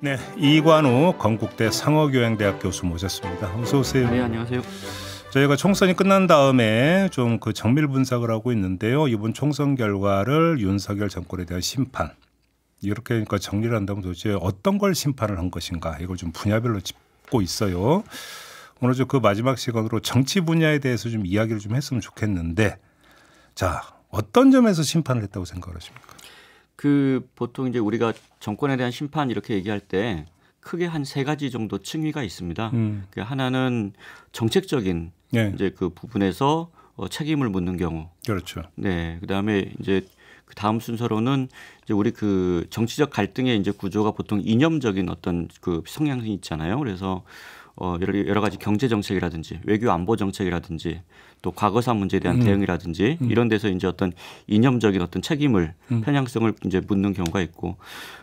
네, 이관우 건국대 상어교양대학 교수 모셨습니다. 어서 오세요. 네, 안녕하세요. 저희가 총선이 끝난 다음에 좀 그 정밀 분석을 하고 있는데요. 이번 총선 결과를 윤석열 정권에 대한 심판 이렇게 그러니까 정리를 한다면 도대체 어떤 걸 심판을 한 것인가 이걸 좀 분야별로 짚고 있어요. 오늘 좀그 마지막 시간으로 정치 분야에 대해서 좀 이야기를 좀 했으면 좋겠는데 자 어떤 점에서 심판을 했다고 생각하십니까? 그 보통 이제 우리가 정권에 대한 심판 이렇게 얘기할 때 크게 한 세 가지 정도 층위가 있습니다. 음. 그 하나는 정책적인 네. 이제 그 부분에서 어, 책임을 묻는 경우. 그렇죠. 네. 그다음에 이제 그 다음 순서로는 이제 우리 그 정치적 갈등의 이제 구조가 보통 이념적인 어떤 그 성향이 있잖아요. 그래서 어 여러, 여러 가지 경제 정책이라든지 외교 안보 정책이라든지 또 과거사 문제에 대한 음. 대응이라든지 음. 이런 데서 이제 어떤 이념적인 어떤 책임을 음. 편향성을 이제 묻는 경우가 있고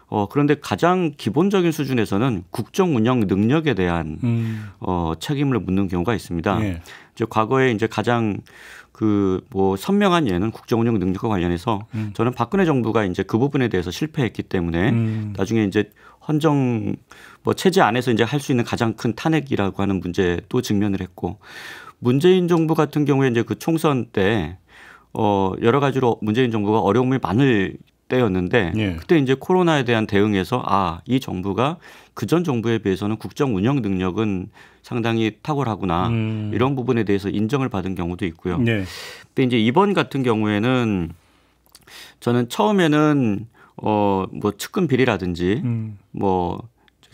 어 그런데 가장 기본적인 수준에서는 국정 운영 능력에 대한 음. 어 책임을 묻는 경우가 있습니다. 예. 이제 과거에 이제 가장 그 뭐 선명한 예는 국정운영 능력과 관련해서 음. 저는 박근혜 정부가 이제 그 부분에 대해서 실패했기 때문에 음. 나중에 이제 헌정 뭐 체제 안에서 이제 할 수 있는 가장 큰 탄핵이라고 하는 문제도 직면을 했고 문재인 정부 같은 경우에 이제 그 총선 때 어, 여러 가지로 문재인 정부가 어려움이 많을 때였는데 예. 그때 이제 코로나에 대한 대응에서 아, 이 정부가 그 전 정부에 비해서는 국정 운영 능력은 상당히 탁월하구나 음. 이런 부분에 대해서 인정을 받은 경우도 있고요. 예. 근데 이제 이번 같은 경우에는 저는 처음에는 어, 뭐 측근 비리라든지 음. 뭐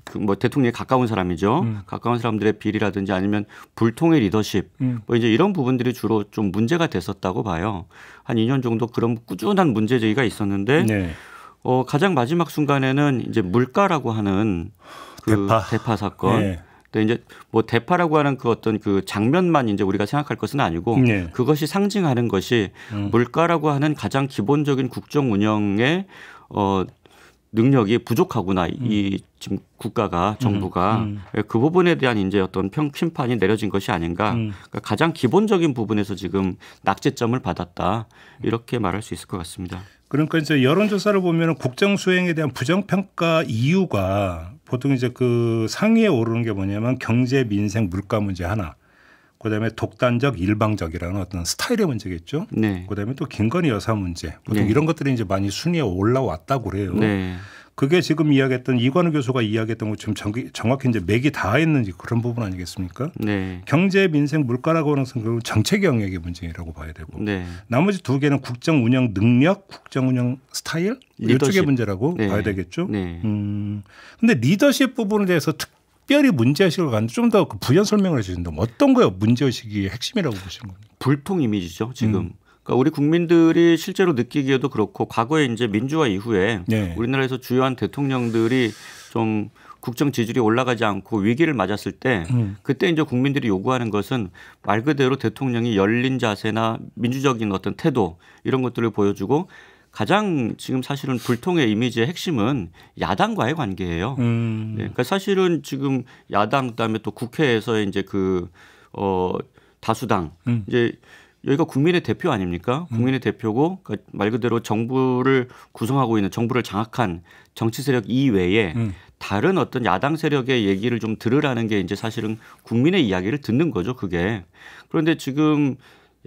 그뭐 대통령에 가까운 사람이죠. 음. 가까운 사람들의 비리라든지 아니면 불통의 리더십 음. 뭐 이제 이런 부분들이 주로 좀 문제가 됐었다고 봐요. 한 2년 정도 그런 꾸준한 문제 제기가 있었는데 네. 어 가장 마지막 순간에는 이제 물가라고 하는 그 대파. 대파 사건. 네. 근데 이제 뭐 대파라고 하는 그 어떤 그 장면만 이제 우리가 생각할 것은 아니고 네. 그것이 상징하는 것이 음. 물가라고 하는 가장 기본적인 국정 운영의 어 능력이 부족하구나 음. 이 지금 국가가 음. 정부가 음. 음. 그 부분에 대한 이제 어떤 평심판이 내려진 것이 아닌가 음. 그러니까 가장 기본적인 부분에서 지금 낙제점을 받았다 음. 이렇게 말할 수 있을 것 같습니다. 그러니까 이제 여론조사를 보면 국정 수행에 대한 부정평가 이유가 보통 이제 그 상위에 오르는 게 뭐냐면 경제 민생 물가 문제 하나 그다음에 독단적 일방적이라는 어떤 스타일의 문제겠죠. 네. 그다음에 또 김건희 여사 문제. 보통 네. 이런 것들이 이제 많이 순위에 올라왔다고 그래요. 네. 그게 지금 이야기했던 이관우 교수가 이야기했던 것처럼 정확히 이제 맥이 닿아 있는 지 그런 부분 아니겠습니까? 네. 경제, 민생, 물가라고 하는 것은 결국 정책 영역의 문제라고 봐야 되고 네. 나머지 두 개는 국정 운영 능력, 국정 운영 스타일 리더십. 이쪽의 문제라고 네. 봐야 되겠죠. 네. 음, 근데 리더십 부분에 대해서 특 특별히 문제의식을 갖는데 좀더 그 부연 설명을 해주신다면 어떤 거요 문제의식이 핵심이라고 보시는 겁니까? 불통 이미지죠 지금. 음. 그러니까 우리 국민들이 실제로 느끼기에도 그렇고 과거에 이제 민주화 이후에 네. 우리나라에서 주요한 대통령들이 좀 국정 지지율이 올라가지 않고 위기를 맞았을 때 음. 그때 이제 국민들이 요구하는 것은 말 그대로 대통령이 열린 자세나 민주적인 어떤 태도 이런 것들을 보여주고 가장 지금 사실은 불통의 이미지의 핵심은 야당과의 관계예요. 음. 네, 그러니까 사실은 지금 야당 그다음에 또 국회에서 이제 그 어, 다수당 음. 이제 여기가 국민의 대표 아닙니까? 음. 국민의 음. 대표고 그러니까 말 그대로 정부를 구성하고 있는 정부를 장악한 정치 세력 이외에 음. 다른 어떤 야당 세력의 얘기를 좀 들으라는 게 이제 사실은 국민의 이야기를 듣는 거죠, 그게. 그런데 지금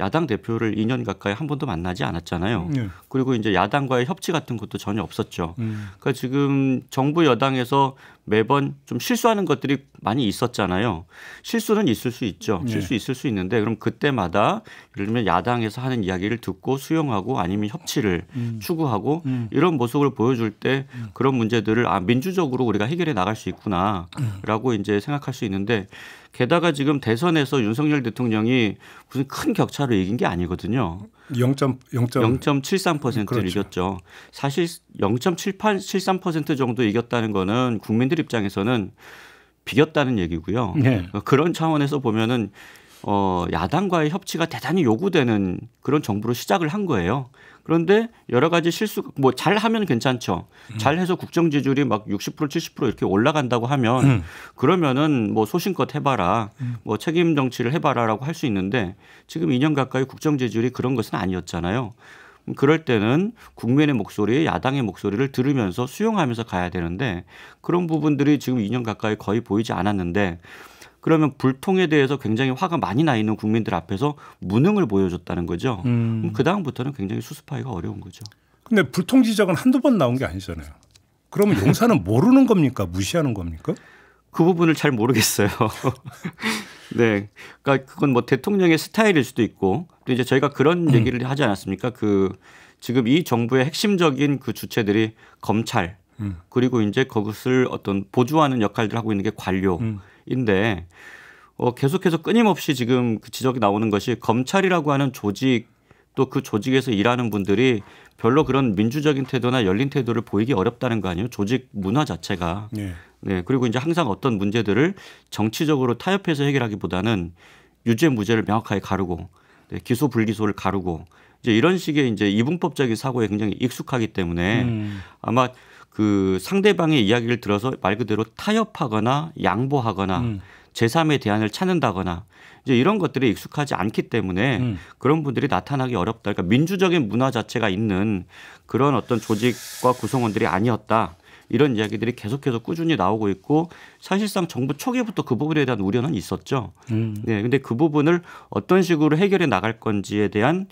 야당 대표를 2년 가까이 한 번도 만나지 않았잖아요. 네. 그리고 이제 야당과의 협치 같은 것도 전혀 없었죠. 음. 그러니까 지금 정부 여당에서 매번 좀 실수하는 것들이 많이 있었잖아요. 실수는 있을 수 있죠. 네. 실수 네. 있을 수 있는데 그럼 그때마다 예를 들면 야당에서 하는 이야기를 듣고 수용하고 아니면 협치를 음. 추구하고 음. 이런 모습을 보여줄 때 음. 그런 문제들을 아 민주적으로 우리가 해결해 나갈 수 있구나라고 이제 생각할 수 있는데 게다가 지금 대선에서 윤석열 대통령이 무슨 큰 격차로 이긴 게 아니거든요. 0.73%를 그렇죠. 이겼죠. 사실 0.73% 정도 이겼다는 거는 국민들 입장에서는 비겼다는 얘기고요. 네. 그런 차원에서 보면은 어, 야당과의 협치가 대단히 요구되는 그런 정부로 시작을 한 거예요. 그런데 여러 가지 실수 뭐 잘하면 괜찮죠. 음. 잘해서 국정 지지율이 막 60% 70% 이렇게 올라간다고 하면 음. 그러면은 뭐 소신껏 해봐라, 음. 뭐 책임 정치를 해봐라라고 할 수 있는데 지금 2년 가까이 국정 지지율이 그런 것은 아니었잖아요. 음, 그럴 때는 국민의 목소리, 야당의 목소리를 들으면서 수용하면서 가야 되는데 그런 부분들이 지금 2년 가까이 거의 보이지 않았는데 그러면 불통에 대해서 굉장히 화가 많이 나 있는 국민들 앞에서 무능을 보여줬다는 거죠. 음. 그 다음부터는 굉장히 수습하기가 어려운 거죠. 근데 불통 지적은 한두 번 나온 게 아니잖아요. 그러면 용사는 모르는 겁니까? 무시하는 겁니까? 그 부분을 잘 모르겠어요. 네. 그러니까 그건 뭐 대통령의 스타일일 수도 있고 또 이제 저희가 그런 음. 얘기를 하지 않았습니까? 그 지금 이 정부의 핵심적인 그 주체들이 검찰 음. 그리고 이제 그것을 어떤 보조하는 역할들 을 하고 있는 게 관료 음. 인데 어, 계속해서 끊임없이 지금 그 지적이 나오는 것이 검찰이라고 하는 조직 또 그 조직에서 일하는 분들이 별로 그런 민주적인 태도나 열린 태도를 보이기 어렵다는 거 아니에요? 조직 문화 자체가. 네. 네. 그리고 이제 항상 어떤 문제들을 정치적으로 타협해서 해결하기보다는 유죄 무죄를 명확하게 가르고 네, 기소 불기소를 가르고 이제 이런 식의 이제 이분법적인 사고에 굉장히 익숙하기 때문에 음. 아마 그 상대방의 이야기를 들어서 말 그대로 타협하거나 양보하거나 음. 제3의 대안을 찾는다거나 이제 이런 것들이 익숙하지 않기 때문에 음. 그런 분들이 나타나기 어렵다. 그러니까 민주적인 문화 자체가 있는 그런 어떤 조직과 구성원들이 아니었다. 이런 이야기들이 계속해서 꾸준히 나오고 있고 사실상 정부 초기부터 그 부분에 대한 우려는 있었죠. 음. 네, 근데 그 부분을 어떤 식으로 해결해 나갈 건지에 대한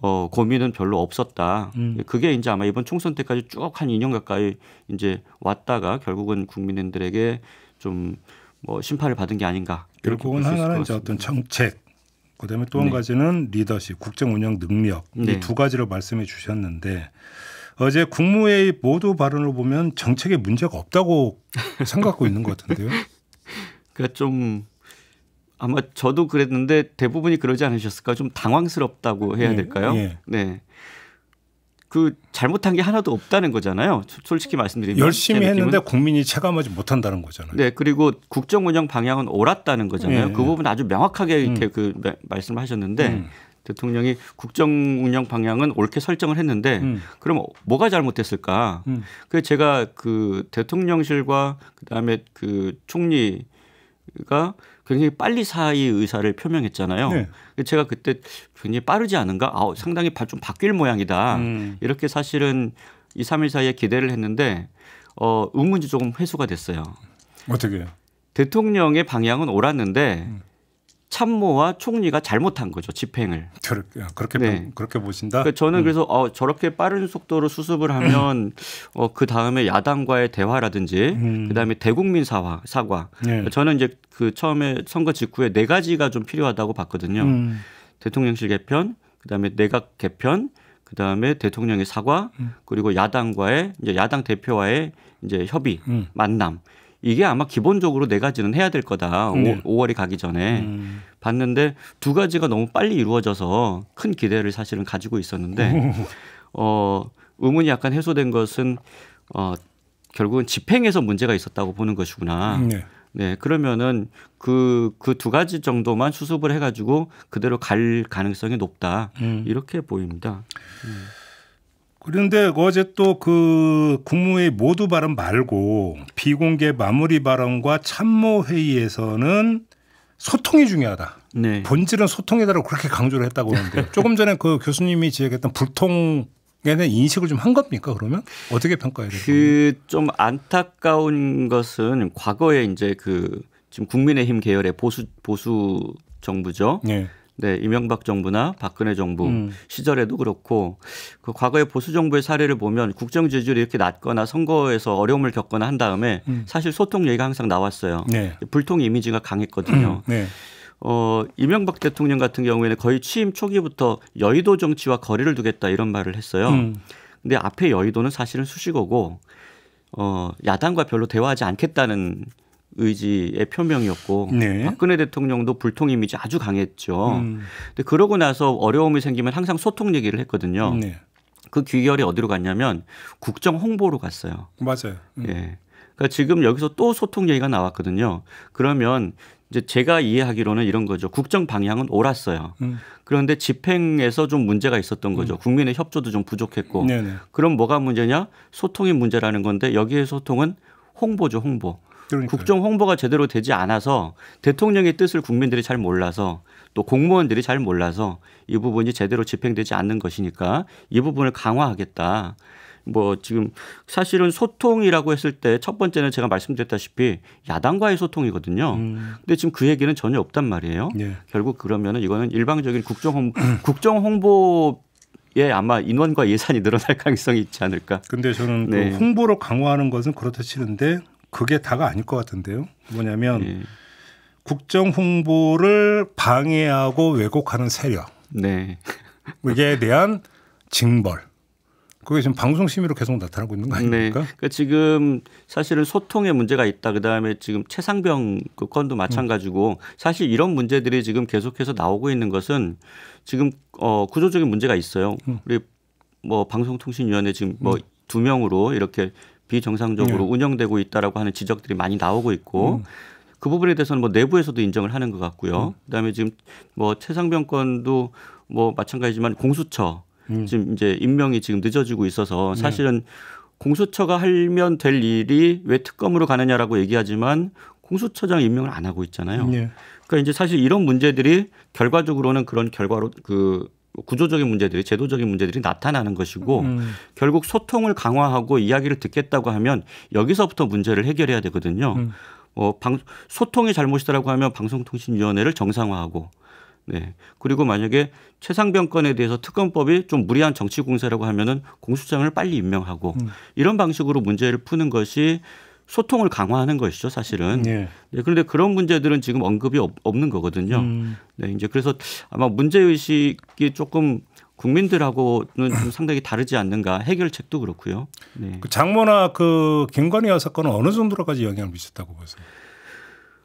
어, 고민은 별로 없었다. 음. 그게 이제 아마 이번 총선 때까지 쭉 한 2년 가까이 이제 왔다가 결국은 국민들에게 좀 뭐 심판을 받은 게 아닌가. 결국은 하나는 이제 어떤 정책, 그다음에 또한 네. 가지는 리더십, 국정 운영 능력 네. 이두 가지로 말씀해 주셨는데 어제 국무회의 모두 발언을 보면 정책에 문제가 없다고 생각하고 있는 것 같은데요. 그러니까 좀 아마 저도 그랬는데 대부분이 그러지 않으셨을까 좀 당황스럽다고 해야 예. 될까요? 예, 네. 그 잘못한 게 하나도 없다는 거잖아요. 솔직히 말씀드리면 열심히 네, 했는데 국민이 체감하지 못한다는 거잖아요. 네, 그리고 국정 운영 방향은 옳았다는 거잖아요. 예, 그 부분 아주 명확하게 음. 이렇게 음. 그 말씀하셨는데 을 음. 대통령이 국정 운영 방향은 옳게 설정을 했는데 음. 그럼 뭐가 잘못됐을까? 음. 그 제가 그 대통령실과 그다음에 그 총리가 굉장히 빨리 사의 의사를 표명했잖아요. 네. 제가 그때 굉장히 빠르지 않은가? 아, 상당히 좀 바뀔 모양이다. 음. 이렇게 사실은 2, 3일 사이에 기대를 했는데 어, 의문이 조금 회수가 됐어요. 어떻게요? 대통령의 방향은 옳았는데 음. 참모와 총리가 잘못한 거죠 집행을. 어, 그렇게 네. 그렇게 보신다. 그러니까 저는 음. 그래서 어, 저렇게 빠른 속도로 수습을 하면 음. 어, 그 다음에 야당과의 대화라든지 음. 그 다음에 대국민 사과 사과. 네. 그러니까 저는 이제 그 처음에 선거 직후에 네 가지가 좀 필요하다고 봤거든요. 음. 대통령실 개편, 그 다음에 내각 개편, 그 다음에 대통령의 사과, 음. 그리고 야당과의 이제 야당 대표와의 이제 협의 음. 만남. 이게 아마 기본적으로 네 가지는 해야 될 거다. 네. 5, 월이 가기 전에 음. 봤는데 두 가지가 너무 빨리 이루어져서 큰 기대를 사실은 가지고 있었는데 어 의문이 약간 해소된 것은 어 결국은 집행에서 문제가 있었다고 보는 것이구나. 네. 네 그러면은 그 그 두 가지 정도만 수습을 해가지고 그대로 갈 가능성이 높다 음. 이렇게 보입니다. 음. 그런데 어제 또그 국무회의 모두 발언 말고 비공개 마무리 발언과 참모 회의에서는 소통이 중요하다. 네. 본질은 소통이다라고 그렇게 강조를 했다고 하는데 조금 전에 그 교수님이 지적했던 불통 에 대한 인식을 좀 한 겁니까 그러면 어떻게 평가해야 될까요? 그좀 안타까운 것은 과거에 이제 그 지금 국민의힘 계열의 보수 보수 정부죠. 네. 네, 이명박 정부나 박근혜 정부 음. 시절에도 그렇고 그 과거의 보수 정부의 사례를 보면 국정 지지율이 이렇게 낮거나 선거에서 어려움을 겪거나 한 다음에 음. 사실 소통 얘기가 항상 나왔어요. 네. 불통 이미지가 강했거든요. 음. 네. 어, 이명박 대통령 같은 경우에는 거의 취임 초기부터 여의도 정치와 거리를 두겠다 이런 말을 했어요. 음. 근데 앞에 여의도는 사실은 수식어고 어, 야당과 별로 대화하지 않겠다는 의지의 표명이었고 네. 박근혜 대통령도 불통 이미지 아주 강했죠. 음. 근데 그러고 나서 어려움이 생기면 항상 소통 얘기를 했거든요. 네. 그 귀결이 어디로 갔냐면 국정 홍보로 갔어요. 맞아요. 음. 예. 그러니까 지금 여기서 또 소통 얘기가 나왔거든요. 그러면 이제 제가 이해하기로는 이런 거죠. 국정 방향은 옳았어요. 음. 그런데 집행에서 좀 문제가 있었던 거죠. 음. 국민의 협조도 좀 부족했고. 네네. 그럼 뭐가 문제냐? 소통이 문제라는 건데 여기에 소통은 홍보죠, 홍보. 그러니까요. 국정 홍보가 제대로 되지 않아서 대통령의 뜻을 국민들이 잘 몰라서 또 공무원들이 잘 몰라서 이 부분이 제대로 집행되지 않는 것이니까 이 부분을 강화하겠다. 뭐 지금 사실은 소통이라고 했을 때 첫 번째는 제가 말씀드렸다시피 야당과의 소통이거든요. 음. 근데 지금 그 얘기는 전혀 없단 말이에요. 네. 결국 그러면은 이거는 일방적인 국정 홍보, 국정 홍보 예, 아마 인원과 예산이 늘어날 가능성이 있지 않을까. 근데 저는 그 네. 홍보로 강화하는 것은 그렇다 치는데 그게 다가 아닐 것 같은데요. 뭐냐면 예. 국정 홍보를 방해하고 왜곡하는 세력. 네. 뭐 이게 대한 징벌. 그게 지금 방송 심의로 계속 나타나고 있는 거 네. 아닙니까? 네. 그러니까 지금 사실은 소통에 문제가 있다. 그다음에 지금 최상병 그 건도 마찬가지고 음. 사실 이런 문제들이 지금 계속해서 나오고 있는 것은 지금 어 구조적인 문제가 있어요. 음. 우리 뭐 방송통신위원회 지금 뭐두 음. 명으로 이렇게 비정상적으로 네. 운영되고 있다라고 하는 지적들이 많이 나오고 있고 음. 그 부분에 대해서는 뭐 내부에서도 인정을 하는 것 같고요. 음. 그다음에 지금 뭐 최상병권도 뭐 마찬가지지만 공수처 음. 지금 이제 임명이 지금 늦어지고 있어서 네. 사실은 네. 공수처가 하면 될 일이 왜 특검으로 가느냐라고 얘기하지만 공수처장 임명을 안 하고 있잖아요. 네. 그러니까 이제 사실 이런 문제들이 결과적으로는 그런 결과로 그 구조적인 문제들이 제도적인 문제들이 나타나는 것이고 음. 결국 소통을 강화하고 이야기를 듣겠다고 하면 여기서부터 문제를 해결해야 되거든요. 음. 어, 방, 소통이 잘못이다라고 하면 방송통신위원회를 정상화하고 네. 그리고 만약에 최상병 권에 대해서 특검법이 좀 무리한 정치 공세라고 하면은 공수장을 빨리 임명하고 음. 이런 방식으로 문제를 푸는 것이 소통을 강화하는 것이죠, 사실은. 네. 네, 그런데 그런 문제들은 지금 언급이 없는 거거든요. 음. 네, 이제 그래서 아마 문제 의식이 조금 국민들하고는 좀 상당히 다르지 않는가 해결책도 그렇고요. 네. 그 장모나 그 김건희 여사건은 어느 정도로까지 영향을 미쳤다고 보세요?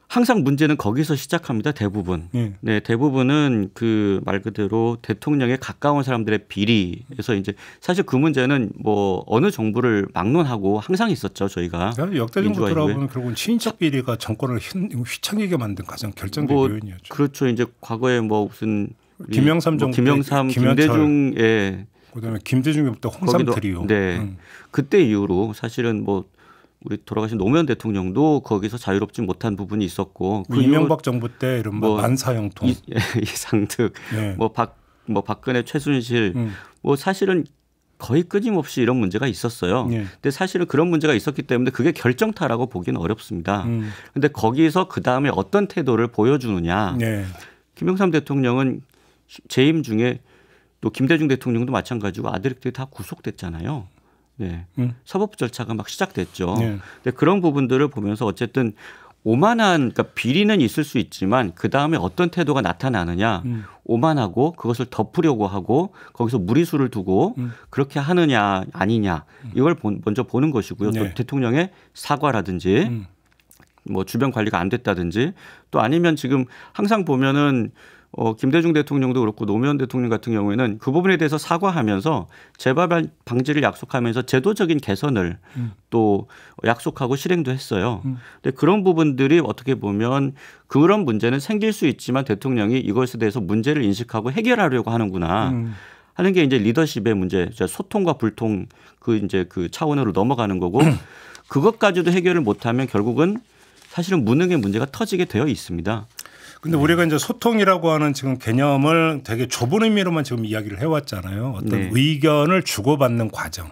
항상 문제는 거기서 시작합니다. 대부분. 네, 네 대부분은 그 말 그대로 대통령에 가까운 사람들의 비리에서 이제 사실 그 문제는 뭐 어느 정부를 막론하고 항상 있었죠 저희가. 역대 정부 돌아보면 결국은 친인척 비리가 정권을 휘청이게 만든 가장 결정적 뭐, 요인이었죠. 그렇죠. 이제 과거에 뭐 무슨 김영삼 정부, 뭐 김영삼, 김대중, 예. 그다음에 김대중부터 홍삼 거기도, 트리오. 네. 음. 그때 이후로 사실은 뭐 우리 돌아가신 노무현 대통령도 거기서 자유롭지 못한 부분이 있었고 그 뭐 이명박 정부 때 이런 뭐 반사형통 이, 예, 상득 네. 뭐박 뭐 박근혜 최순실 음. 뭐 사실은 거의 끊임없이 이런 문제가 있었어요. 예. 근데 사실은 그런 문제가 있었기 때문에 그게 결정타라고 보기는 어렵습니다. 음. 근데 거기서 그 다음에 어떤 태도를 보여주느냐. 예. 김영삼 대통령은 재임 중에 또 김대중 대통령도 마찬가지고 아들들이 다 구속됐잖아요. 네. 음. 사법 절차가 막 시작됐죠. 네. 근데 그런 부분들을 보면서 어쨌든 오만한 그러니까 비리는 있을 수 있지만 그 다음에 어떤 태도가 나타나느냐 음. 오만하고 그것을 덮으려고 하고 거기서 무리수를 두고 음. 그렇게 하느냐 아니냐 음. 이걸 본, 먼저 보는 것이고요 네. 또 대통령의 사과라든지 음. 뭐 주변 관리가 안 됐다든지 또 아니면 지금 항상 보면은 어, 김대중 대통령도 그렇고 노무현 대통령 같은 경우에는 그 부분에 대해서 사과하면서 재발 방지를 약속하면서 제도적인 개선을 음. 또 약속하고 실행도 했어요. 음. 근데 그런 부분들이 어떻게 보면 그런 문제는 생길 수 있지만 대통령이 이것에 대해서 문제를 인식하고 해결하려고 하는구나. 음. 하는 게 이제 리더십의 문제, 소통과 불통 그 이제 그 차원으로 넘어가는 거고 음. 그것까지도 해결을 못하면 결국은 사실은 무능의 문제가 터지게 되어 있습니다. 근데 네. 우리가 이제 소통이라고 하는 지금 개념을 되게 좁은 의미로만 지금 이야기를 해왔잖아요. 어떤 네. 의견을 주고받는 과정.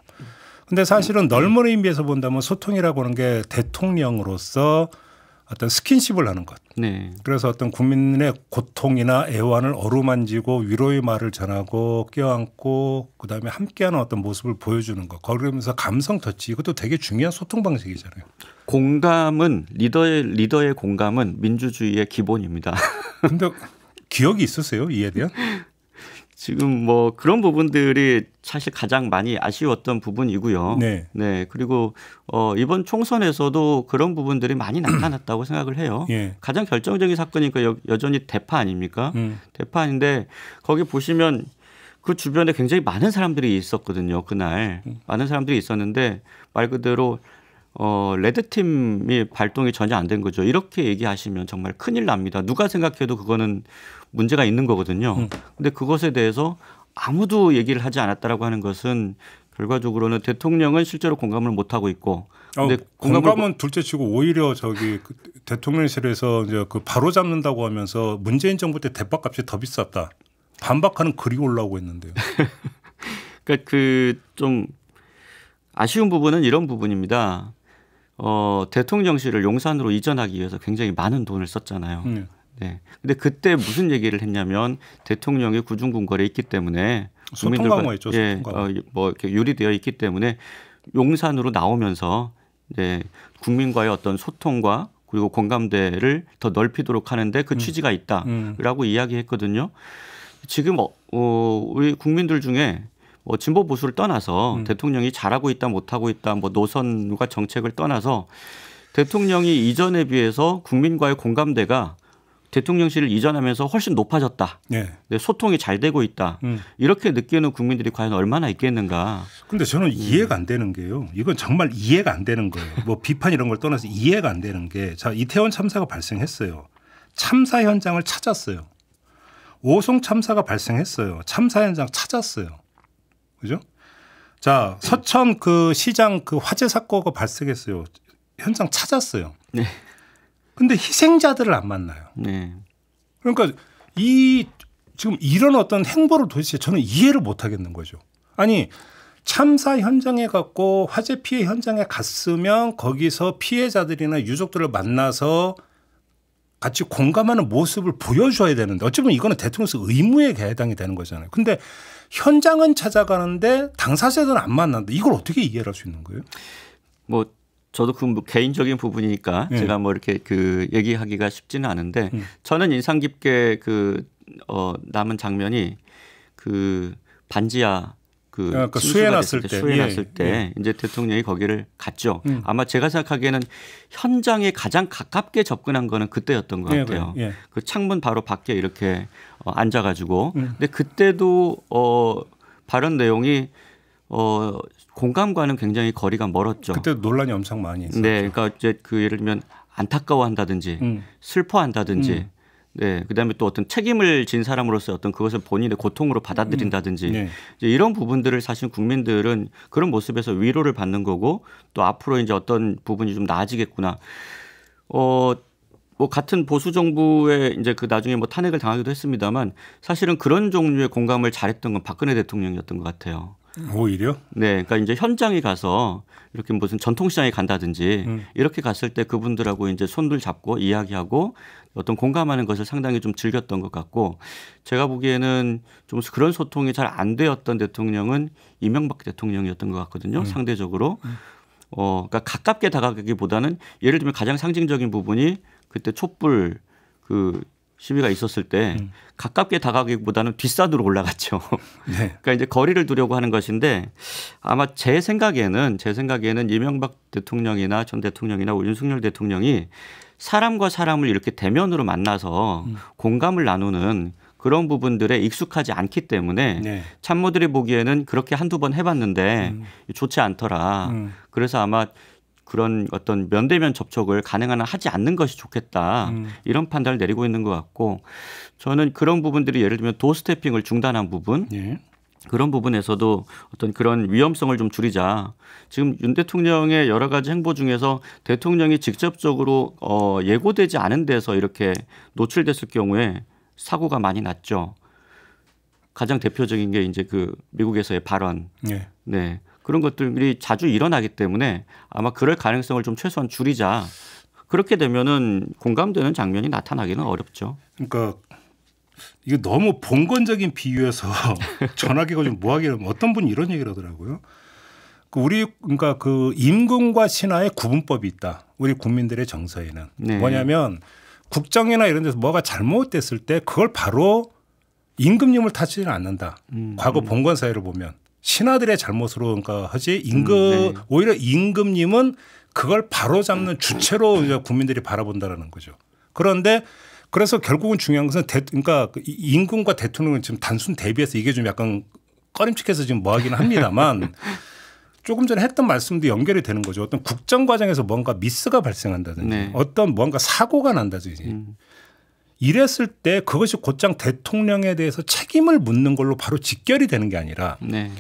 근데 사실은 넓은 의미에서 본다면 소통이라고 하는 게 대통령으로서 어떤 스킨십을 하는 것. 네. 그래서 어떤 국민의 고통이나 애환을 어루만지고 위로의 말을 전하고 껴안고 그다음에 함께하는 어떤 모습을 보여주는 것. 걸으면서 감성 터치 이것도 되게 중요한 소통 방식이잖아요. 공감은 리더의 리더의 공감은 민주주의의 기본입니다. 근데 기억이 있으세요 이에 대한? 지금 뭐 그런 부분들이 사실 가장 많이 아쉬웠던 부분이고요. 네. 네. 그리고 어 이번 총선에서도 그런 부분들이 많이 나타났다고 생각을 해요. 예. 가장 결정적인 사건이니까 여, 전히 대파 아닙니까? 음. 대파인데 거기 보시면 그 주변에 굉장히 많은 사람들이 있었거든요. 그날 음. 많은 사람들이 있었는데 말 그대로 어, 레드팀이 발동이 전혀 안 된 거죠. 이렇게 얘기하시면 정말 큰일 납니다. 누가 생각해도 그거는 문제가 있는 거거든요. 음. 근데 그것에 대해서 아무도 얘기를 하지 않았다라고 하는 것은 결과적으로는 대통령은 실제로 공감을 어, 못 하고 있고 근데 어, 공감은 둘째치고 오히려 저기 그 대통령실에서 이제 그 바로 잡는다고 하면서 문재인 정부 때 대박값이 더 비쌌다 반박하는 글이 올라오고 있는데요. 그러니까 그 좀 아쉬운 부분은 이런 부분입니다. 어, 대통령실을 용산으로 이전하기 위해서 굉장히 많은 돈을 썼잖아요. 네. 네. 근데 그때 무슨 얘기를 했냐면 대통령이 구중궁궐에 있기 때문에 국민들과 있죠, 예, 어, 뭐 이렇게 유리되어 있기 때문에 용산으로 나오면서 이제 국민과의 어떤 소통과 그리고 공감대를 더 넓히도록 하는데 그 음. 취지가 있다라고 음. 이야기했거든요. 지금 어, 어, 우리 국민들 중에 뭐 진보 보수를 떠나서 음. 대통령이 잘하고 있다 못하고 있다 뭐 노선과 정책을 떠나서 대통령이 이전에 비해서 국민과의 공감대가 대통령실을 이전하면서 훨씬 높아졌다. 네. 네 소통이 잘 되고 있다. 음. 이렇게 느끼는 국민들이 과연 얼마나 있겠는가. 그런데 저는 음. 이해가 안 되는 게요. 이건 정말 이해가 안 되는 거예요. 뭐 비판 이런 걸 떠나서 이해가 안 되는 게 자, 이태원 참사가 발생했어요. 참사 현장을 찾았어요. 오송 참사가 발생했어요. 참사 현장 찾았어요. 그죠? 자, 서천 그 시장 그 화재 사고가 발생했어요. 현장 찾았어요. 네. 근데 희생자들을 안 만나요. 네. 그러니까 이 지금 이런 어떤 행보를 도대체 저는 이해를 못 하겠는 거죠. 아니 참사 현장에 갔고 화재 피해 현장에 갔으면 거기서 피해자들이나 유족들을 만나서 같이 공감하는 모습을 보여줘야 되는데 어쩌면 이거는 대통령서 의무에 해당이 되는 거잖아요. 근데 현장은 찾아가는데 당사자들은 안 만난다. 이걸 어떻게 이해할 수 있는 거예요? 뭐 저도 그뭐 개인적인 부분이니까 네. 제가 뭐 이렇게 그 얘기하기가 쉽지는 않은데 음. 저는 인상 깊게 그어 남은 장면이 그 반지하 그 아, 그러니까 수해 났을 때, 때 수해 예, 났을 때 예. 이제 대통령이 거기를 갔죠. 음. 아마 제가 생각하기에는 현장에 가장 가깝게 접근한 거는 그때였던 것 예, 같아요. 예, 그 창문 바로 밖에 이렇게 어, 앉아가지고 음. 근데 그때도 어 발언 내용이 어 공감과는 굉장히 거리가 멀었죠. 그때 논란이 엄청 많이 있었죠. 네, 그러니까 이제 그 예를 들면 안타까워한다든지 음. 슬퍼한다든지 음. 네, 그다음에 또 어떤 책임을 진 사람으로서 어떤 그것을 본인의 고통으로 받아들인다든지 음, 음, 네. 이런 부분들을 사실 국민들은 그런 모습에서 위로를 받는 거고 또 앞으로 이제 어떤 부분이 좀 나아지겠구나. 어, 뭐 같은 보수 정부에 이제 그 나중에 뭐 탄핵을 당하기도 했습니다만 사실은 그런 종류의 공감을 잘했던 건 박근혜 대통령이었던 것 같아요. 오히려? 네, 그러니까 이제 현장에 가서 이렇게 무슨 전통시장에 간다든지 음. 이렇게 갔을 때 그분들하고 이제 손들 잡고 이야기하고 어떤 공감하는 것을 상당히 좀 즐겼던 것 같고 제가 보기에는 좀 그런 소통이 잘 안 되었던 대통령은 이명박 대통령이었던 것 같거든요. 음. 상대적으로 음. 어, 그러니까 가깝게 다가가기보다는 예를 들면 가장 상징적인 부분이 그때 촛불 그 시위가 있었을 때 음. 가깝게 다가기보다는 뒷산으로 올라갔죠. 네. 그러니까 이제 거리를 두려고 하는 것인데 아마 제 생각에는 제 생각에는 이명박 대통령이나 전 대통령이나 뭐 윤석열 대통령이 사람과 사람을 이렇게 대면으로 만나서 음. 공감을 나누는 그런 부분들에 익숙하지 않기 때문에 네. 참모들이 보기에는 그렇게 한두 번 해봤는데 음. 좋지 않더라. 음. 그래서 아마 그런 어떤 면대면 접촉을 가능한 한 하지 않는 것이 좋겠다 음. 이런 판단을 내리고 있는 것 같고 저는 그런 부분들이 예를 들면 도스태핑을 중단한 부분 예. 그런 부분에서도 어떤 그런 위험성을 좀 줄이자. 지금 윤 대통령의 여러 가지 행보 중에서 대통령이 직접적으로 어, 예고되지 않은 데서 이렇게 노출됐을 경우에 사고가 많이 났죠. 가장 대표적인 게 이제 그 미국에서의 발언. 예. 네. 네. 그런 것들이 자주 일어나기 때문에 아마 그럴 가능성을 좀 최소한 줄이자. 그렇게 되면은 공감되는 장면이 나타나기는 어렵죠. 그러니까 이게 너무 봉건적인 비유여서 전화기가 좀 뭐하기 를 어떤 분이 이런 얘기를 하더라고요. 그 우리 그러니까 그 임금과 신하의 구분법이 있다. 우리 국민들의 정서에는 네. 뭐냐면 국정이나 이런 데서 뭐가 잘못됐을 때 그걸 바로 임금님을 탓하지는 않는다. 음, 과거 음. 봉건 사회를 보면 신하들의 잘못으로 그러니까 하지 음, 임금 음, 네. 오히려 임금님은 그걸 바로잡는 주체로 음. 이제 국민들이 바라본다라는 거죠. 그런데 그래서 결국은 중요한 것은 대, 그러니까 그 임금과 대통령은 지금 단순 대비해서 이게 좀 약간 꺼림칙해서 지금 뭐하긴 합니다만 조금 전에 했던 말씀도 연결이 되는 거죠. 어떤 국정 과정에서 뭔가 미스가 발생한다든지 네. 어떤 뭔가 사고가 난다든지 음. 이랬을 때 그것이 곧장 대통령에 대해서 책임을 묻는 걸로 바로 직결이 되는 게 아니라 네.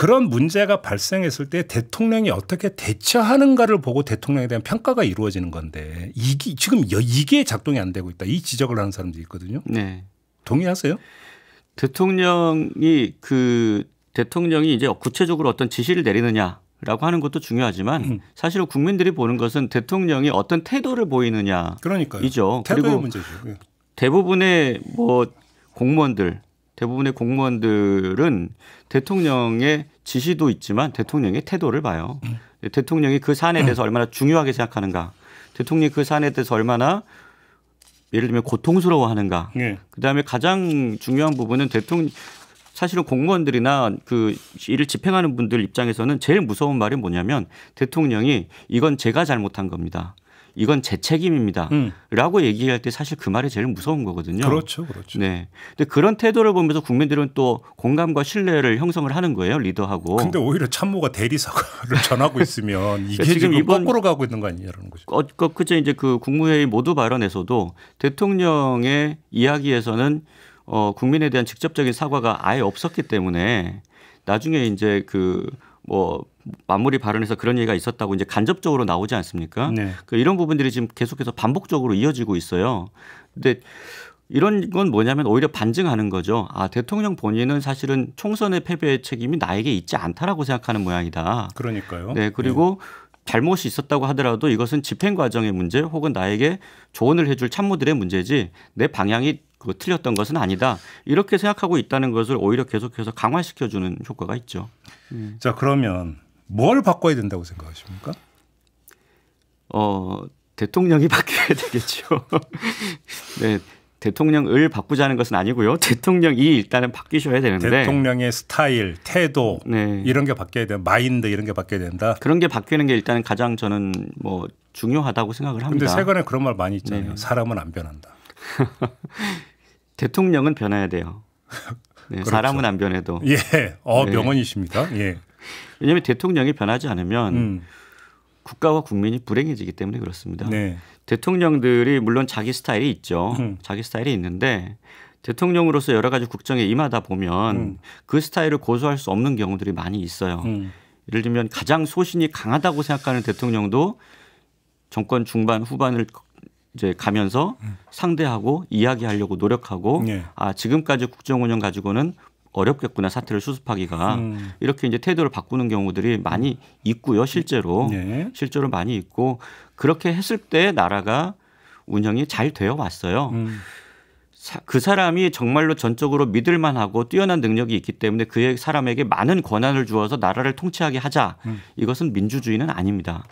그런 문제가 발생했을 때 대통령이 어떻게 대처하는가를 보고 대통령에 대한 평가가 이루어지는 건데 이게 지금 이게 작동이 안 되고 있다 이 지적을 하는 사람들이 있거든요. 네. 동의하세요? 대통령이 그 대통령이 이제 구체적으로 어떤 지시를 내리느냐 라고 하는 것도 중요하지만 음. 사실은 국민들이 보는 것은 대통령이 어떤 태도를 보이느냐. 그러니까요. 이죠. 태도의 그리고 문제죠. 예. 대부분의 뭐 공무원들 대부분의 공무원들은 대통령의 지시도 있지만 대통령의 태도를 봐요. 음. 대통령이 그 사안에 대해서 음. 얼마나 중요하게 생각하는가, 대통령이 그 사안에 대해서 얼마나 예를 들면 고통스러워하는가. 네. 그다음에 가장 중요한 부분은 대통령 사실은 공무원들이나 그 일을 집행하는 분들 입장에서는 제일 무서운 말이 뭐냐면 대통령이 이건 제가 잘못한 겁니다. 이건 제 책임입니다. 음. 라고 얘기할 때 사실 그 말이 제일 무서운 거거든요. 그렇죠. 그렇죠. 네. 근데 그런 태도를 보면서 국민들은 또 공감과 신뢰를 형성을 하는 거예요. 리더하고. 근데 오히려 참모가 대리사과를 전하고 있으면 이게 그 지금, 지금 이번 거꾸로 가고 있는 거 아니냐라는 거죠. 어, 그, 그제 이제 그 국무회의 모두 발언에서도 대통령의 이야기에서는 어, 국민에 대한 직접적인 사과가 아예 없었기 때문에 나중에 이제 그뭐 마무리 발언에서 그런 얘기가 있었다고 이제 간접적으로 나오지 않습니까? 네. 그 이런 부분들이 지금 계속해서 반복적으로 이어지고 있어요. 근데 이런 건 뭐냐면 오히려 반증하는 거죠. 아, 대통령 본인은 사실은 총선의 패배의 책임이 나에게 있지 않다라고 생각하는 모양이다. 그러니까요. 네, 그리고 네. 잘못이 있었다고 하더라도 이것은 집행 과정의 문제 혹은 나에게 조언을 해줄 참모들의 문제지 내 방향이 그 틀렸던 것은 아니다. 이렇게 생각하고 있다는 것을 오히려 계속해서 강화시켜주는 효과가 있죠. 음. 자, 그러면 뭘 바꿔야 된다고 생각하십니까? 어, 대통령이 바뀌어야 되겠죠. 네. 대통령을 바꾸자는 것은 아니고요. 대통령이 일단은 바뀌셔야 되는데 대통령의 스타일, 태도 네. 이런 게 바뀌어야 된 마인드 이런 게 바뀌어야 된다. 그런 게 바뀌는 게 일단 가장 저는 뭐 중요하다고 생각을 합니다. 근데 세간에 그런 말 많이 있잖아요. 네. 사람은 안 변한다. 대통령은 변해야 돼요. 네, 그렇죠. 사람은 안 변해도. 예. 네. 어, 명언이십니다. 예. 왜냐하면 대통령이 변하지 않으면 음. 국가와 국민이 불행해지기 때문에 그렇습니다. 네. 대통령들이 물론 자기 스타일이 있죠. 음. 자기 스타일이 있는데 대통령으로서 여러 가지 국정에 임하다 보면 음. 그 스타일을 고수할 수 없는 경우들이 많이 있어요. 음. 예를 들면 가장 소신이 강하다고 생각하는 대통령도 정권 중반 후반을 이제 가면서 음. 상대하고 이야기하려고 노력하고 네. 아 지금까지 국정 운영 가지고는 어렵겠구나 사태를 수습하기가 음. 이렇게 이제 태도를 바꾸는 경우들이 많이 있고요 실제로 음. 네. 실제로 많이 있고 그렇게 했을 때 나라가 운영이 잘 되어 왔어요. 음. 그 사람이 정말로 전적으로 믿을 만하고 뛰어난 능력이 있기 때문에 그 사람에게 많은 권한을 주어서 나라를 통치하게 하자. 음. 이것은 민주주의는 아닙니다.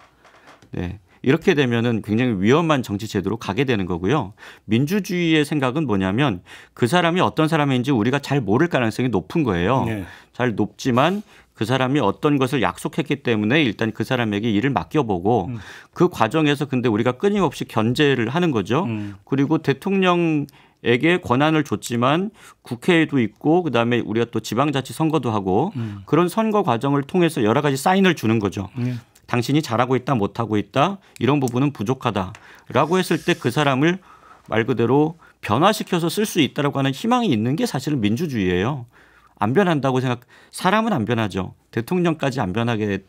네. 이렇게 되면은 굉장히 위험한 정치 제도로 가게 되는 거고요. 민주주의의 생각은 뭐냐면 그 사람이 어떤 사람인지 우리가 잘 모를 가능성이 높은 거예요. 네. 잘 높지만 그 사람이 어떤 것을 약속했기 때문에 일단 그 사람에게 일을 맡겨보고 음. 그 과정에서 근데 우리가 끊임없이 견제를 하는 거죠. 음. 그리고 대통령 에게 권한을 줬지만 국회에도 있고 그다음에 우리가 또 지방자치 선거도 하고 음. 그런 선거 과정을 통해서 여러 가지 사인을 주는 거죠. 네. 당신이 잘하고 있다 못하고 있다 이런 부분은 부족하다라고 했을 때 그 사람을 말 그대로 변화시켜서 쓸 수 있다라고 하는 희망이 있는 게 사실은 민주주의예요. 안 변한다고 생각 사람은 안 변하죠. 대통령까지 안 변하게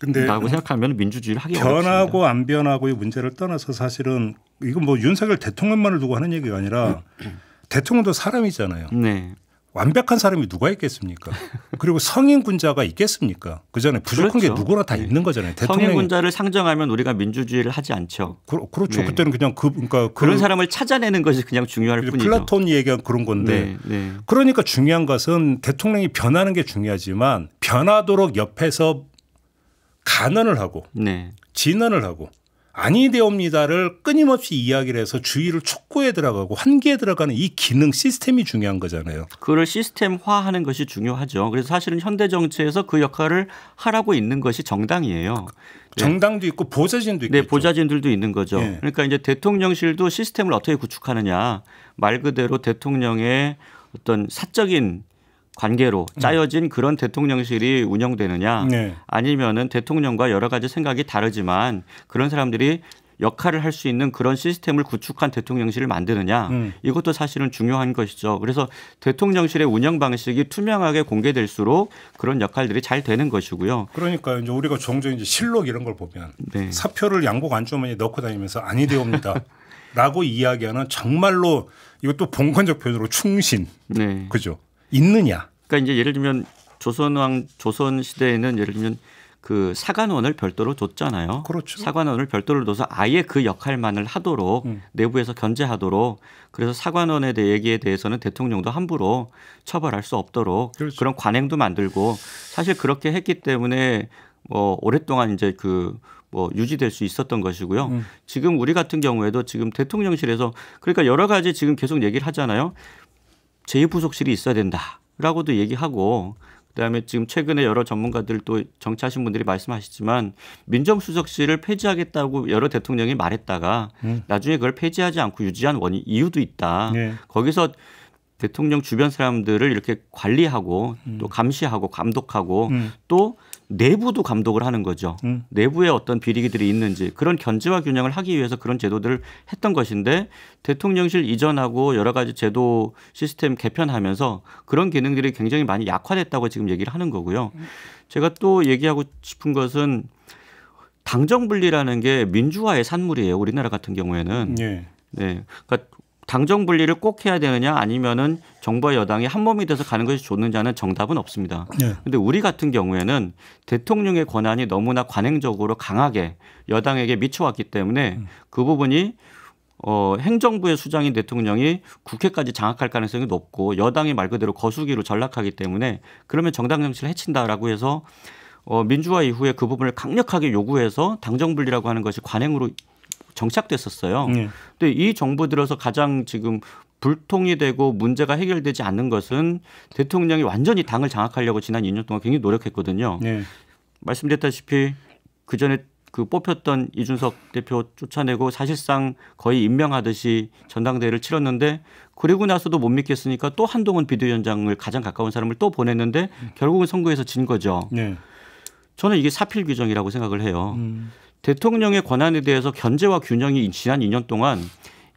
근데 라고 생각하면 민주주의를 하기 변하고 어렵습니다. 안 변하고의 문제를 떠나서 사실은 이건 뭐 윤석열 대통령만을 두고 하는 얘기가 아니라 음. 대통령도 사람이잖아요. 네. 완벽한 사람이 누가 있겠습니까? 그리고 성인 군자가 있겠습니까? 그 전에 부족한 그렇죠. 게 누구나 다 네. 있는 거잖아요. 대통령 성인 군자를 상정하면 우리가 민주주의를 하지 않죠. 그, 렇죠 네. 그때는 그냥 그 그러니까 그런 사람을 찾아내는 것이 그냥 중요할 뿐이죠. 플라톤 얘기한 그런 건데 네, 네. 그러니까 중요한 것은 대통령이 변하는 게 중요하지만 변하도록 옆에서 간언을 하고 네. 진언을 하고 아니되옵니다를 끊임없이 이야기를 해서 주의를 촉구에 들어가고 환기에 들어가는 이 기능 시스템이 중요한 거잖아요. 그걸 시스템화하는 것이 중요하죠. 그래서 사실은 현대 정치에서 그 역할을 하라고 있는 것이 정당이에요. 예. 정당도 있고 보좌진도 있고. 네, 보좌진들도 있는 거죠. 네. 그러니까 이제 대통령실도 시스템을 어떻게 구축하느냐 말 그대로 대통령의 어떤 사적인 관계로 음. 짜여진 그런 대통령실이 운영되느냐 네. 아니면은 대통령과 여러 가지 생각이 다르지만 그런 사람들이 역할을 할 수 있는 그런 시스템을 구축한 대통령실을 만드느냐 음. 이것도 사실은 중요한 것이죠. 그래서 대통령실의 운영 방식이 투명하게 공개될수록 그런 역할들이 잘 되는 것이고요. 그러니까 이제 우리가 종종 이제 실록 이런 걸 보면 네. 사표를 양복 안주머니에 넣고 다니면서 아니 되옵니다. 라고 이야기하는 정말로 이것도 봉건적 표현으로 충신. 네. 그죠? 있느냐. 그러니까 이제 예를 들면 조선왕 조선 시대에는 예를 들면 그 사관원을 별도로 뒀잖아요 그렇죠. 사관원을 별도로 둬서 아예 그 역할만을 하도록 음. 내부에서 견제하도록 그래서 사관원에 대해 얘기에 대해서는 대통령도 함부로 처벌할 수 없도록 그렇죠. 그런 관행도 만들고 사실 그렇게 했기 때문에 뭐 오랫동안 이제 그 뭐 유지될 수 있었던 것이고요. 음. 지금 우리 같은 경우에도 지금 대통령실에서 그러니까 여러 가지 지금 계속 얘기를 하잖아요. 제2부속실이 있어야 된다라고도 얘기하고 그다음에 지금 최근에 여러 전문가들 도 정치하신 분들이 말씀하시지만 민정수석실을 폐지하겠다고 여러 대통령이 말했다가 음. 나중에 그걸 폐지하지 않고 유지한 원인 이유도 있다. 네. 거기서 대통령 주변 사람들을 이렇게 관리하고 음. 또 감시하고 감독하고 음. 또 내부도 감독을 하는 거죠. 음. 내부에 어떤 비리기들이 있는지 그런 견제와 균형을 하기 위해서 그런 제도들을 했던 것인데 대통령실 이전하고 여러 가지 제도 시스템 개편하면서 그런 기능들이 굉장히 많이 약화됐다고 지금 얘기를 하는 거고요. 음. 제가 또 얘기하고 싶은 것은 당정 분리라는 게 민주화의 산물이에요. 우리나라 같은 경우에는. 예. 네. 그러니까 당정 분리를 꼭 해야 되느냐 아니면은 정부와 여당이 한 몸이 돼서 가는 것이 좋느냐는 정답은 없습니다. 그런데 네. 우리 같은 경우에는 대통령의 권한이 너무나 관행적으로 강하게 여당에게 미쳐왔기 때문에 음. 그 부분이 어, 행정부의 수장인 대통령이 국회까지 장악할 가능성이 높고 여당이 말 그대로 거수기로 전락하기 때문에 그러면 정당 정치를 해친다라고 해서 어, 민주화 이후에 그 부분을 강력하게 요구해서 당정 분리라고 하는 것이 관행으로 정착됐었어요. 네. 근데 이 정부 들어서 가장 지금 불통이 되고 문제가 해결되지 않는 것은 대통령이 완전히 당을 장악하려고 지난 2년 동안 굉장히 노력했거든요. 네. 말씀드렸다시피 그 전에 그 뽑혔던 이준석 대표 쫓아내고 사실상 거의 임명하듯이 전당대회를 치렀는데 그리고 나서도 못 믿겠으니까 또 한동훈 비대위원장을 가장 가까운 사람을 또 보냈는데 결국은 선거에서 진 거죠. 네. 저는 이게 사필 규정이라고 생각을 해요. 음. 대통령의 권한에 대해서 견제와 균형이 지난 2년 동안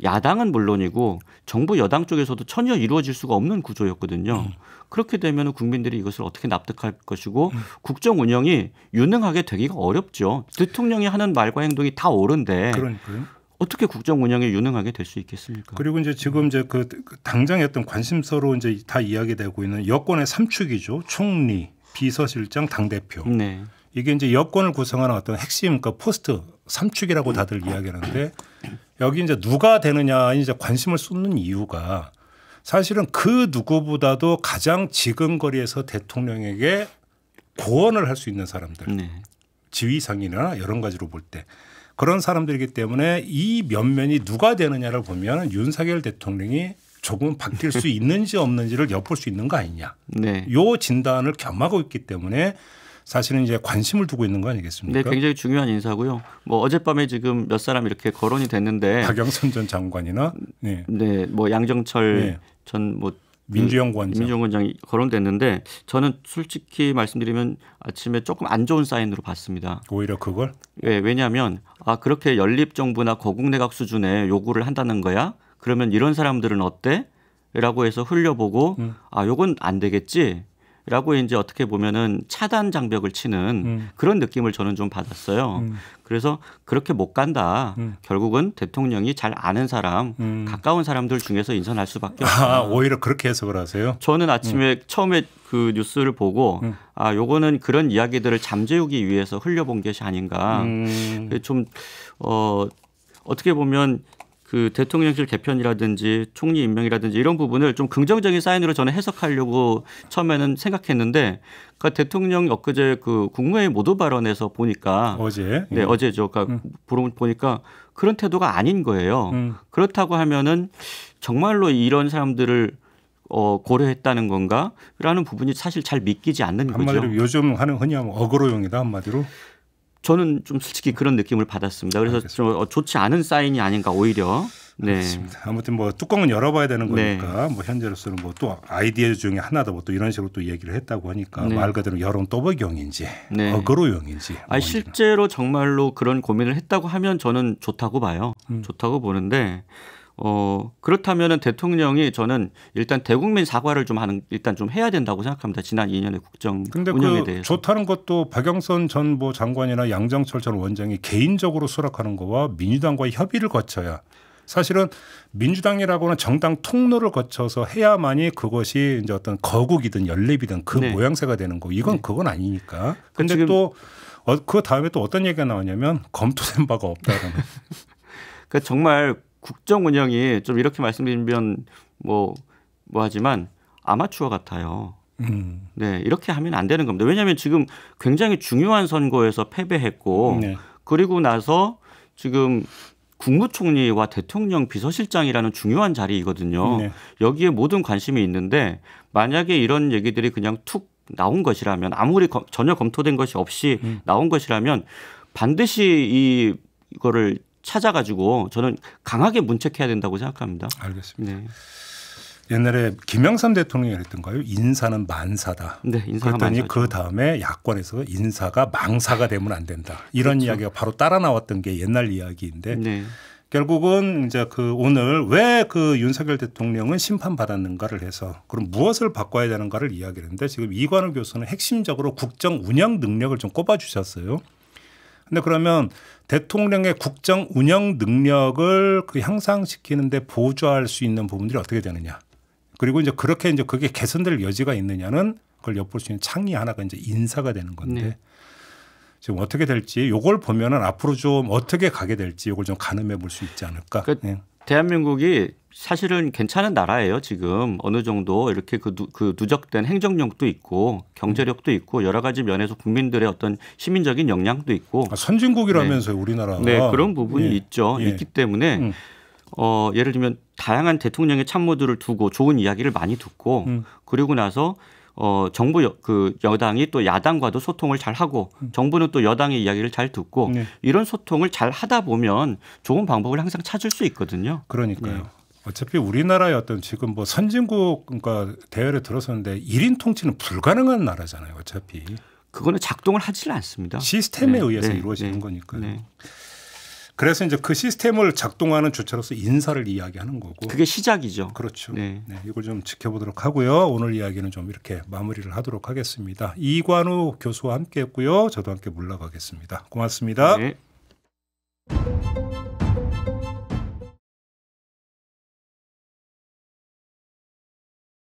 야당은 물론이고 정부 여당 쪽에서도 전혀 이루어질 수가 없는 구조였거든요. 음. 그렇게 되면 국민들이 이것을 어떻게 납득할 것이고 음. 국정 운영이 유능하게 되기가 어렵죠. 대통령이 하는 말과 행동이 다 옳은데 그러니까요. 어떻게 국정 운영에 유능하게 될 수 있겠습니까? 그리고 이제 지금 이제 그, 그 당장 했던 관심사로 이제 다 이야기되고 있는 여권의 삼축이죠. 총리, 비서실장, 당 대표. 네. 이게 이제 여권을 구성하는 어떤 핵심 그니까 포스트 삼축이라고 다들 이야기하는데 여기 이제 누가 되느냐 이제 관심을 쏟는 이유가 사실은 그 누구보다도 가장 지근거리에서 대통령에게 고언을 할 수 있는 사람들 네. 지휘상이나 여러 가지로 볼 때 그런 사람들이기 때문에 이 면면이 누가 되느냐를 보면 윤석열 대통령이 조금 바뀔 수 있는지 없는지를 엿볼 수 있는 거 아니냐. 네. 요 진단을 겸하고 있기 때문에 사실은 이제 관심을 두고 있는 거 아니겠습니까? 네, 굉장히 중요한 인사고요. 뭐 어젯밤에 지금 몇 사람 이렇게 거론이 됐는데 박영선 전 장관이나 네, 네뭐 양정철 네. 전뭐 그 민주연구원장. 민주연구원장이 거론됐는데 저는 솔직히 말씀드리면 아침에 조금 안 좋은 사인으로 봤습니다. 오히려 그걸? 예, 왜냐하면 아 그렇게 연립정부나 거국내각 수준의 요구를 한다는 거야? 그러면 이런 사람들은 어때? 라고 해서 흘려보고 음. 아 요건 안 되겠지 라고 이제 어떻게 보면은 차단 장벽을 치는 음. 그런 느낌을 저는 좀 받았어요. 음. 그래서 그렇게 못 간다. 음. 결국은 대통령이 잘 아는 사람, 음. 가까운 사람들 중에서 인선할 수밖에 없다. 아, 오히려 그렇게 해석을 하세요? 저는 아침에 음. 처음에 그 뉴스를 보고 음. 아, 요거는 그런 이야기들을 잠재우기 위해서 흘려본 것이 아닌가. 좀 어, 어떻게 보면 그 대통령실 개편이라든지 총리 임명이라든지 이런 부분을 좀 긍정적인 사인으로 저는 해석하려고 처음에는 생각했는데 그러니까 대통령 엊그제 그 국무회의 모두 발언에서 보니까 어제 네 음. 어제죠. 그러니까 음. 보니까 그런 태도가 아닌 거예요. 음. 그렇다고 하면은 정말로 이런 사람들을 어, 고려했다는 건가라는 부분이 사실 잘 믿기지 않는 한마디로 거죠. 한마디로 요즘 하는 흔히 하면 어그로용이다 한마디로. 저는 좀 솔직히 그런 느낌을 받았습니다. 그래서 알겠좀 어, 좋지 않은 사인이 아닌가 오히려. 네. 알겠습니다. 아무튼 뭐 뚜껑은 열어봐야 되는 네. 거니까 네. 뭐 현재로서는 뭐 또 아이디어 중에 하나다 뭐또 이런 식으로 또 얘기를 했다고 하니까 네. 말 그대로 여론 또벅이용인지 네. 어그로용인지. 아 실제로 정말로 그런 고민을 했다고 하면 저는 좋다고 봐요. 음. 좋다고 보는데 어, 그렇다면은 대통령이 저는 일단 대국민 사과를 좀 하는 일단 좀 해야 된다고 생각합니다. 지난 2년의 국정 근데 그 운영에 그 대해서 좋다는 것도 박영선 전뭐 장관이나 양정철 전 원장이 개인적으로 수락하는 거와 민주당과의 협의를 거쳐야 사실은 민주당이라고는 정당 통로를 거쳐서 해야만이 그것이 이제 어떤 거국이든 연립이든 그 네. 모양새가 되는 거 이건 네. 그건 아니니까 근데 어, 그 또그 어, 다음에 또 어떤 얘기가 나오냐면 검토된 바가 없다라는 그러니 정말 국정 운영이 좀 이렇게 말씀드리면 뭐 뭐하지만 아마추어 같아요. 음. 네 이렇게 하면 안 되는 겁니다. 왜냐하면 지금 굉장히 중요한 선거에서 패배했고 네. 그리고 나서 지금 국무총리와 대통령 비서실장이라는 중요한 자리이거든요. 네. 여기에 모든 관심이 있는데 만약에 이런 얘기들이 그냥 툭 나온 것이라면 아무리 전혀 검토된 것이 없이 음. 나온 것이라면 반드시 이 이거를 찾아가지고 저는 강하게 문책해야 된다고 생각합니다. 알겠습니다. 네. 옛날에 김영삼 대통령이 그랬던 거요 인사는 만사다. 네, 인사가 그랬더니 그 다음에 야권에서 인사가 망사가 되면 안 된다. 이런 그렇죠. 이야기가 바로 따라 나왔던 게 옛날 이야기인데 네. 결국은 이제 그 오늘 왜 그 윤석열 대통령은 심판받았는가를 해서 그럼 무엇을 바꿔야 되는가를 이야기했는데 지금 이관우 교수는 핵심적으로 국정 운영 능력을 좀 꼽아주셨어요. 근데 그러면 대통령의 국정 운영 능력을 그 향상시키는데 보조할 수 있는 부분들이 어떻게 되느냐. 그리고 이제 그렇게 이제 그게 개선될 여지가 있느냐는 그걸 엿볼 수 있는 창이 하나가 이제 인사가 되는 건데 네. 지금 어떻게 될지 요걸 보면은 앞으로 좀 어떻게 가게 될지 요걸 좀 가늠해 볼 수 있지 않을까. 그, 네. 대한민국이 사실은 괜찮은 나라예요 지금 어느 정도 이렇게 그, 누, 그 누적된 행정력도 있고 경제력도 있고 여러 가지 면에서 국민들의 어떤 시민적인 역량도 있고 아, 선진국이라면서요 네. 우리나라가 네 그런 부분이 예. 있죠 예. 있기 때문에 음. 어, 예를 들면 다양한 대통령의 참모들을 두고 좋은 이야기를 많이 듣고 음. 그리고 나서 어 정부 여, 그 여당이 또 야당과도 소통을 잘 하고 음. 정부는 또 여당의 이야기를 잘 듣고 네. 이런 소통을 잘 하다 보면 좋은 방법을 항상 찾을 수 있거든요. 그러니까요. 네. 어차피 우리나라의 어떤 지금 뭐 선진국 그러니까 대열에 들어섰는데 일인 통치는 불가능한 나라잖아요. 어차피 그거는 작동을 하질 않습니다. 시스템에 네, 의해서 네, 이루어지는 네, 거니까요. 네. 그래서 이제 그 시스템을 작동하는 주체로서 인사를 이야기하는 거고. 그게 시작이죠. 그렇죠. 네. 네. 이걸 좀 지켜보도록 하고요. 오늘 이야기는 좀 이렇게 마무리를 하도록 하겠습니다. 이관우 교수와 함께 했고요. 저도 함께 물러가겠습니다. 고맙습니다. 네.